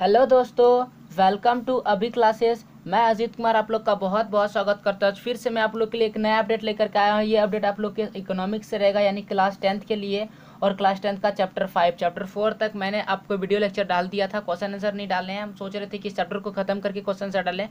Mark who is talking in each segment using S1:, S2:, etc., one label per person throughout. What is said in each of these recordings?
S1: hello दोस्तों welcome to अभी classes मैं अजीत कुमार आप लोग का बहुत बहुत स्वागत करता हूँ फिर से मैं आप लोग के लिए एक नया अपडेट लेकर के आया हूँ ये अपडेट आप लोग के इकोनॉमिक्स से रहेगा यानी क्लास टेंथ के लिए और क्लास टेंथ का चैप्टर फाइव चैप्टर फोर तक मैंने आपको वीडियो लेक्चर डाल दिया था क्वेश्चन आंसर नहीं डाले हैं हम सोच रहे थे कि इस चैप्टर को खत्म करके क्वेश्चन आंसर डालें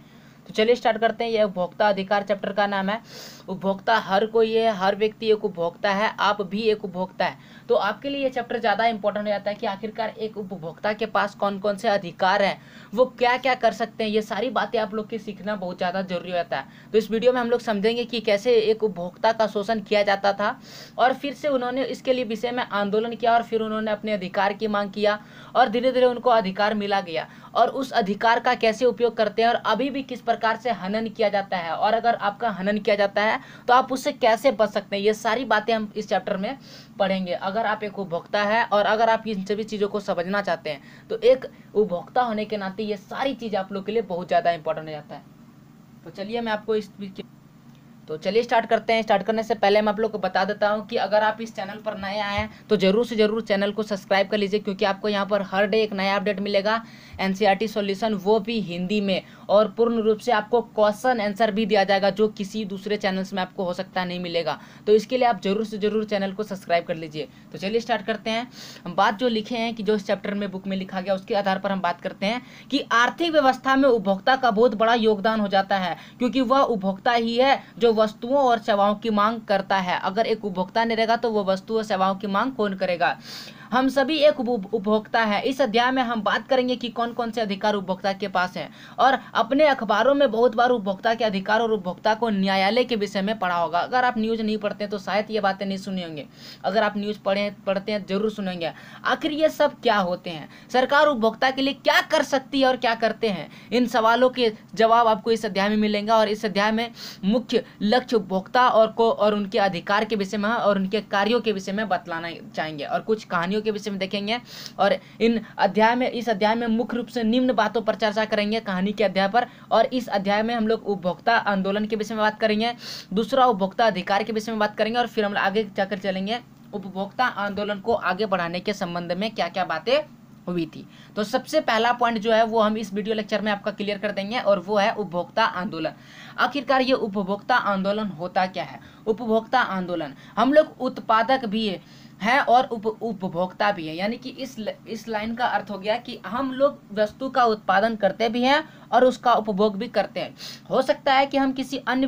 S1: तो चलिए स्टार्ट करते हैं यह उपभोक्ता अधिकार चैप्टर का नाम है उपभोक्ता हर कोई है हर व्यक्ति एक उपभोक्ता है आप भी एक उपभोक्ता है तो आपके लिए यह चैप्टर ज़्यादा इंपॉर्टेंट हो जाता है कि आखिरकार एक उपभोक्ता के पास कौन कौन से अधिकार हैं वो क्या क्या कर सकते हैं ये सारी बातें आप लोग के सीखना बहुत ज़्यादा जरूरी होता है तो इस वीडियो में हम लोग समझेंगे कि कैसे एक उपभोक्ता का शोषण किया जाता था और फिर से उन्होंने इसके लिए विषय में आंदोलन किया और फिर उन्होंने अपने अधिकार की मांग किया और धीरे धीरे उनको अधिकार मिला गया और उस अधिकार का कैसे उपयोग करते हैं और अभी भी किस पर प्रकार से हनन किया जाता है और अगर आपका हनन किया जाता है तो आप उससे कैसे बच सकते हैं ये सारी बातें हम इस चैप्टर में पढ़ेंगे अगर आप एक उपभोक्ता है और अगर आप इन सभी चीज़ों को समझना चाहते हैं तो एक उपभोक्ता होने के नाते ये सारी चीज़ आप लोग के लिए बहुत ज़्यादा इंपॉर्टेंट हो जाता है तो चलिए मैं आपको इस तो चलिए स्टार्ट करते हैं स्टार्ट करने से पहले मैं आप लोग को बता देता हूँ कि अगर आप इस चैनल पर नए आए हैं तो ज़रूर से ज़रूर चैनल को सब्सक्राइब कर लीजिए क्योंकि आपको यहाँ पर हर डे एक नया अपडेट मिलेगा एनसीईआरटी सॉल्यूशन e वो भी हिंदी में और पूर्ण रूप से आपको क्वेश्चन आंसर भी दिया जाएगा जो किसी दूसरे चैनल्स में आपको हो सकता नहीं मिलेगा तो इसके लिए आप ज़रूर से ज़रूर चैनल को सब्सक्राइब कर लीजिए तो चलिए स्टार्ट करते हैं हम बात जो लिखे हैं कि जो इस चैप्टर में बुक में लिखा गया उसके आधार पर हम बात करते हैं कि आर्थिक व्यवस्था में उपभोक्ता का बहुत बड़ा योगदान हो जाता है क्योंकि वह उपभोक्ता ही है जो वस्तुओं और सेवाओं की मांग करता है अगर एक उपभोक्ता नहीं रहेगा तो वो वस्तुओं और सेवाओं की मांग कौन करेगा हम सभी एक उपभोक्ता है इस अध्याय में हम बात करेंगे कि कौन कौन से अधिकार उपभोक्ता के पास हैं और अपने अखबारों में बहुत बार उपभोक्ता के अधिकार और उपभोक्ता को न्यायालय के विषय में पढ़ा होगा अगर आप न्यूज़ नहीं पढ़ते तो शायद ये बातें नहीं सुनेंगे अगर आप न्यूज़ पढ़े पढ़ते हैं जरूर सुनेंगे आखिर ये सब क्या होते हैं सरकार उपभोक्ता के लिए क्या कर सकती है और क्या करते हैं इन सवालों के जवाब आपको इस अध्याय में मिलेंगे और इस अध्याय में मुख्य लक्ष्य उपभोक्ता और को और उनके अधिकार के विषय में और उनके कार्यों के विषय में बतलाना चाहेंगे और कुछ कहानियों के विषय में देखेंगे और इन अध्याय में इस अध्याय में मुख्य रूप से निम्न बातों पर चर्चा करेंगे कहानी के अध्याय पर और इस अध्याय में हम लोग उपभोक्ता आंदोलन के विषय में बात करेंगे दूसरा उपभोक्ता अधिकार के विषय में बात करेंगे और फिर हम आगे जाकर चलेंगे उपभोक्ता आंदोलन को आगे बढ़ाने के संबंध में क्या क्या बातें हुई थी तो सबसे पहला पॉइंट जो है वो हम इस वीडियो लेक्चर में आपका क्लियर कर देंगे और वो है उपभोक्ता आंदोलन आखिरकार ये उपभोक्ता आंदोलन होता क्या है उपभोक्ता आंदोलन हम लोग उत्पादक भी है हैं और उप उपभोक्ता भी है यानी कि इस इस लाइन का अर्थ हो गया कि हम लोग वस्तु का उत्पादन करते भी हैं और उसका उपभोग भी करते हैं हो सकता है कि हम किसी अन्य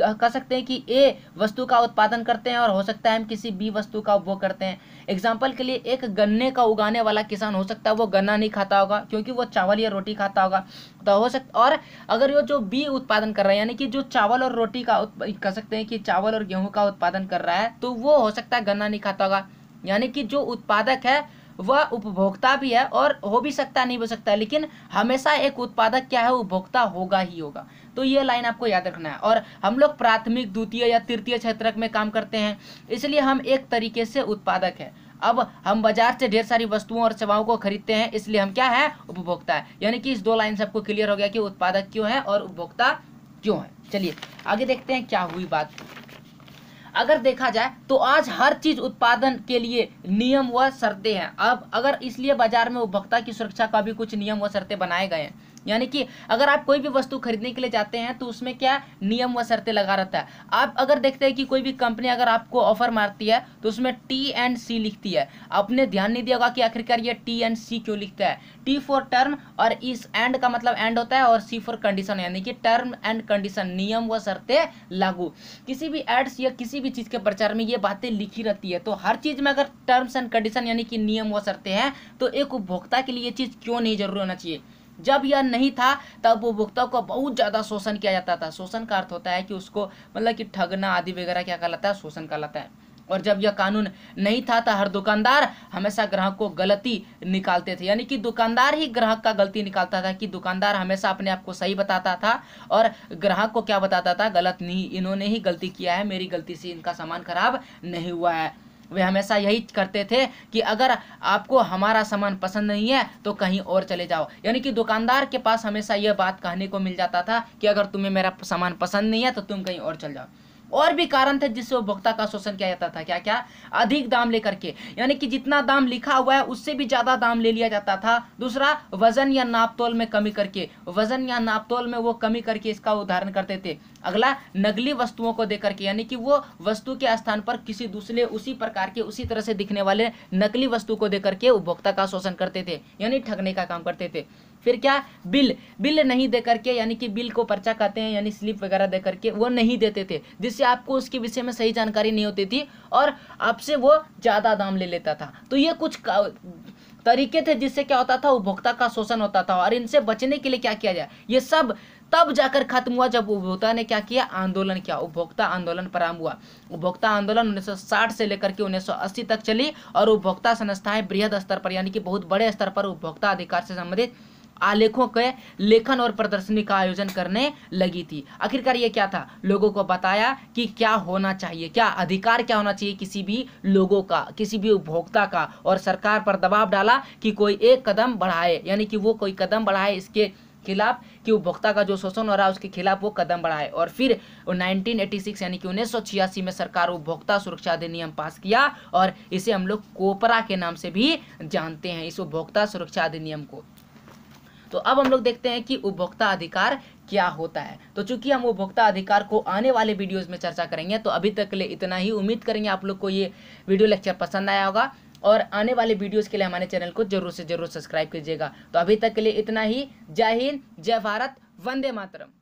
S1: कह सकते हैं कि ए वस्तु का उत्पादन करते हैं और हो सकता है हम किसी बी वस्तु का उपभोग करते हैं एग्जाम्पल के लिए एक गन्ने का उगाने वाला किसान हो सकता है वो गन्ना नहीं खाता होगा क्योंकि वो चावल या रोटी खाता होगा तो हो सकता और अगर वो जो बी उत्पादन कर रहा है यानी कि जो चावल और रोटी का कह सकते हैं कि चावल और गेहूँ का उत्पादन कर रहा है तो वो हो सकता है गन्ना नहीं खाता होगा यानी कि जो उत्पादक है वह उपभोक्ता भी है और हो भी सकता नहीं हो सकता लेकिन हमेशा एक उत्पादक क्या है उपभोक्ता होगा ही होगा तो ये लाइन आपको याद रखना है और हम लोग प्राथमिक द्वितीय या तृतीय क्षेत्र में काम करते हैं इसलिए हम एक तरीके से उत्पादक है अब हम बाजार से ढेर सारी वस्तुओं और सेवाओं को खरीदते हैं इसलिए हम क्या है उपभोक्ता है यानी कि इस दो लाइन से आपको क्लियर हो गया कि उत्पादक क्यों है और उपभोक्ता क्यों है चलिए आगे देखते हैं क्या हुई बात अगर देखा जाए तो आज हर चीज उत्पादन के लिए नियम व शर्तें हैं अब अगर इसलिए बाजार में उपभोक्ता की सुरक्षा का भी कुछ नियम व शर्तें बनाए गए हैं यानी कि अगर आप कोई भी वस्तु खरीदने के लिए जाते हैं तो उसमें क्या नियम व शर्तें लगा रहता है आप अगर देखते हैं कि कोई भी कंपनी अगर आपको ऑफर मारती है तो उसमें टी एंड सी लिखती है आपने ध्यान नहीं दिया होगा कि आखिरकार ये टी एंड सी क्यों लिखता है टी फॉर टर्म और इस एंड का मतलब एंड होता है और सी फॉर कंडीशन यानी कि टर्म एंड कंडीशन नियम व शर्तें लागू किसी भी एड्स या किसी भी चीज़ के प्रचार में ये बातें लिखी रहती है तो हर चीज़ में अगर टर्म्स एंड कंडीशन यानी कि नियम व शर्तें हैं तो एक उपभोक्ता के लिए ये चीज़ क्यों नहीं जरूरी होना चाहिए जब यह नहीं था तब उपभोक्ता को बहुत ज़्यादा शोषण किया जाता था शोषण का अर्थ होता है कि उसको मतलब कि ठगना आदि वगैरह क्या कहलाता है शोषण कहलाता है और जब यह कानून नहीं था तो हर दुकानदार हमेशा ग्राहक को गलती निकालते थे यानी कि दुकानदार ही ग्राहक का गलती निकालता था कि दुकानदार हमेशा अपने आप को सही बताता था और ग्राहक को क्या बताता था गलत नहीं इन्होंने ही गलती किया है मेरी गलती से इनका सामान खराब नहीं हुआ है वे हमेशा यही करते थे कि अगर आपको हमारा सामान पसंद नहीं है तो कहीं और चले जाओ यानी कि दुकानदार के पास हमेशा यह बात कहने को मिल जाता था कि अगर तुम्हें मेरा सामान पसंद नहीं है तो तुम कहीं और चल जाओ और भी कारण थे जिससे उपभोक्ता का शोषण किया जाता था क्या क्या अधिक दाम लेकर के यानी कि जितना दाम लिखा हुआ है उससे भी ज़्यादा दाम ले लिया जाता था दूसरा वजन या नापतोल में कमी करके वजन या नापतोल में वो कमी करके इसका उदाहरण करते थे अगला नकली वस्तुओं को देकर के यानी कि वो वस्तु के स्थान पर किसी दूसरे उसी प्रकार के उसी तरह से दिखने वाले नकली वस्तु को देकर के उपभोक्ता का शोषण करते थे यानी ठगने का काम करते थे फिर क्या बिल बिल नहीं दे करके यानी कि बिल को पर्चा कहते हैं यानी स्लिप वगैरह दे करके वो नहीं देते थे जिससे आपको उसके विषय में सही जानकारी नहीं होती थी और आपसे वो ज़्यादा दाम ले लेता था तो ये कुछ तरीके थे जिससे क्या होता था उपभोक्ता का शोषण होता था और इनसे बचने के लिए क्या किया जाए ये सब तब जाकर खत्म हुआ जब उपभोक्ता ने क्या किया आंदोलन किया उपभोक्ता आंदोलन प्रारंभ हुआ उपभोक्ता आंदोलन 1960 से लेकर के 1980 तक चली और उपभोक्ता संस्थाएं बृहद स्तर पर यानी कि बहुत बड़े स्तर पर उपभोक्ता अधिकार से संबंधित आलेखों के लेखन और प्रदर्शनी का आयोजन करने लगी थी आखिरकार ये क्या था लोगों को बताया कि क्या होना चाहिए क्या अधिकार क्या होना चाहिए किसी भी लोगों का किसी भी उपभोक्ता का और सरकार पर दबाव डाला कि कोई एक कदम बढ़ाए यानी कि वो कोई कदम बढ़ाए इसके खिलाफ कि उपभोक्ता का जो शोषण हो रहा है उसके खिलाफ वो कदम बढ़ाए और फिर 1986 यानी कि उन्नीस में सरकार उपभोक्ता सुरक्षा अधिनियम पास किया और इसे हम लोग कोपरा के नाम से भी जानते हैं इस उपभोक्ता सुरक्षा अधिनियम को तो अब हम लोग देखते हैं कि उपभोक्ता अधिकार क्या होता है तो चूंकि हम उपभोक्ता अधिकार को आने वाले वीडियोस में चर्चा करेंगे तो अभी तक के लिए इतना ही उम्मीद करेंगे आप लोग को ये वीडियो लेक्चर पसंद आया होगा और आने वाले वीडियोस के लिए हमारे चैनल को जरूर से जरूर सब्सक्राइब कीजिएगा तो अभी तक के लिए इतना ही जय हिंद जय भारत वंदे मातरम